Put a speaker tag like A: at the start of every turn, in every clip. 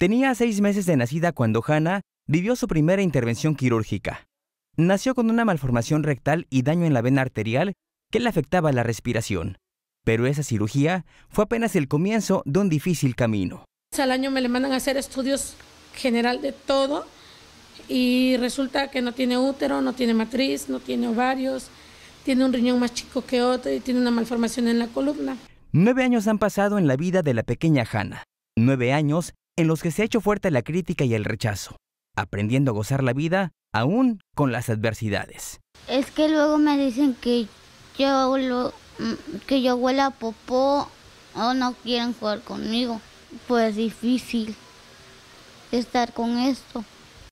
A: Tenía seis meses de nacida cuando Hannah vivió su primera intervención quirúrgica. Nació con una malformación rectal y daño en la vena arterial que le afectaba la respiración. Pero esa cirugía fue apenas el comienzo de un difícil camino.
B: Al año me le mandan a hacer estudios general de todo y resulta que no tiene útero, no tiene matriz, no tiene ovarios, tiene un riñón más chico que otro y tiene una malformación en la columna.
A: Nueve años han pasado en la vida de la pequeña Hannah. Nueve años en los que se ha hecho fuerte la crítica y el rechazo, aprendiendo a gozar la vida aún con las adversidades.
C: Es que luego me dicen que yo, lo, mm, que yo abuela a popó o no quieren jugar conmigo. Pues difícil estar con esto.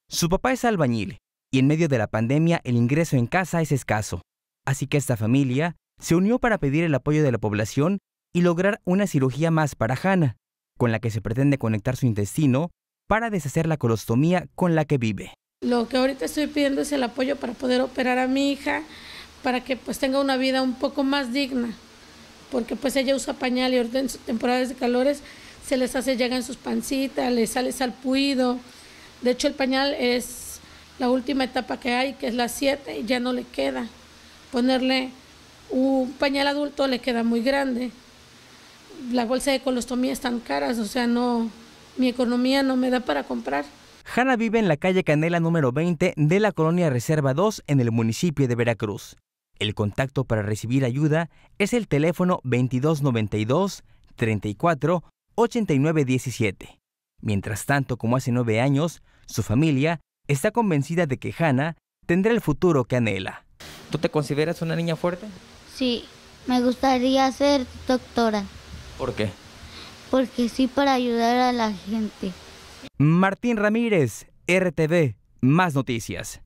A: Su papá es albañil y en medio de la pandemia el ingreso en casa es escaso, así que esta familia se unió para pedir el apoyo de la población y lograr una cirugía más para Hannah, con la que se pretende conectar su intestino para deshacer la colostomía con la que vive.
B: Lo que ahorita estoy pidiendo es el apoyo para poder operar a mi hija, para que pues tenga una vida un poco más digna, porque pues ella usa pañal y en temporadas de calores se les hace llegan en sus pancitas, le sale salpuido. De hecho el pañal es la última etapa que hay, que es la 7, y ya no le queda. Ponerle un pañal adulto le queda muy grande la bolsa de colostomía están caras, o sea, no, mi economía no me da para comprar.
A: Hanna vive en la calle Canela número 20 de la colonia Reserva 2 en el municipio de Veracruz. El contacto para recibir ayuda es el teléfono 2292 34 Mientras tanto, como hace nueve años, su familia está convencida de que Hanna tendrá el futuro que anhela. ¿Tú te consideras una niña fuerte?
C: Sí, me gustaría ser doctora. ¿Por qué? Porque sí, para ayudar a la gente.
A: Martín Ramírez, RTV, más noticias.